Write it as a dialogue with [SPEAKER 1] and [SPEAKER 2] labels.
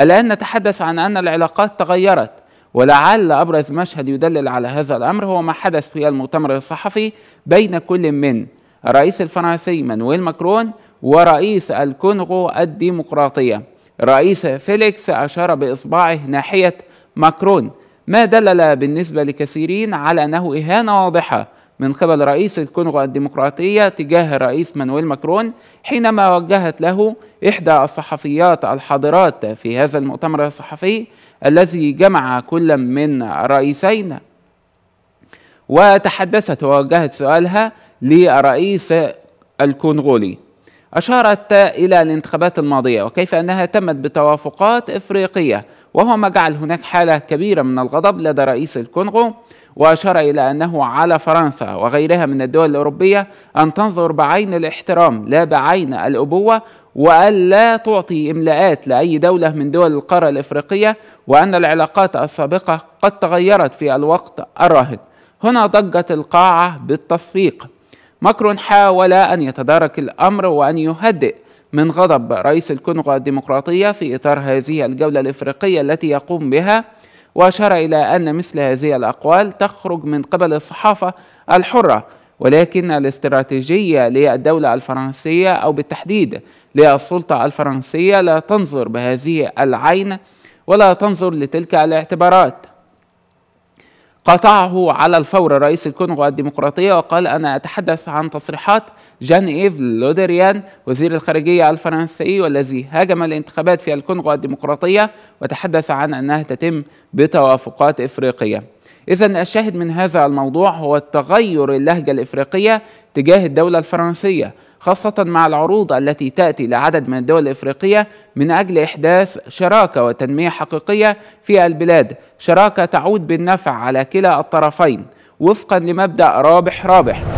[SPEAKER 1] الآن نتحدث عن أن العلاقات تغيرت ولعل أبرز مشهد يدلل على هذا الأمر هو ما حدث في المؤتمر الصحفي بين كل من الرئيس الفرنسي مانويل ماكرون ورئيس الكونغو الديمقراطية رئيس فيليكس أشار بإصبعه ناحية ماكرون ما دلل بالنسبة لكثيرين على أنه إهانة واضحة من قبل رئيس الكونغو الديمقراطية تجاه الرئيس مانويل ماكرون حينما وجهت له إحدى الصحفيات الحاضرات في هذا المؤتمر الصحفي الذي جمع كل من الرئيسين وتحدثت ووجهت سؤالها للرئيس الكونغولي أشارت إلى الانتخابات الماضية وكيف أنها تمت بتوافقات إفريقية وهو ما جعل هناك حالة كبيرة من الغضب لدى رئيس الكونغو وأشار إلى أنه على فرنسا وغيرها من الدول الأوروبية أن تنظر بعين الاحترام لا بعين الأبوة وألا تعطي إملاءات لأي دولة من دول القارة الإفريقية وأن العلاقات السابقة قد تغيرت في الوقت الراهن هنا ضجت القاعة بالتصفيق ماكرون حاول أن يتدارك الأمر وأن يهدئ من غضب رئيس الكونغو الديمقراطية في إطار هذه الجولة الإفريقية التي يقوم بها وأشار إلى أن مثل هذه الأقوال تخرج من قبل الصحافة الحرة ولكن الاستراتيجية للدولة الفرنسية أو بالتحديد للسلطة الفرنسية لا تنظر بهذه العين ولا تنظر لتلك الاعتبارات قاطعه على الفور رئيس الكونغو الديمقراطية وقال أنا أتحدث عن تصريحات جان إيف لودريان وزير الخارجية الفرنسي والذي هاجم الانتخابات في الكونغو الديمقراطية وتحدث عن أنها تتم بتوافقات إفريقية إذا الشاهد من هذا الموضوع هو تغير اللهجة الإفريقية تجاه الدولة الفرنسية خاصة مع العروض التي تأتي لعدد من الدول الإفريقية من أجل إحداث شراكة وتنمية حقيقية في البلاد شراكة تعود بالنفع على كلا الطرفين وفقا لمبدأ رابح رابح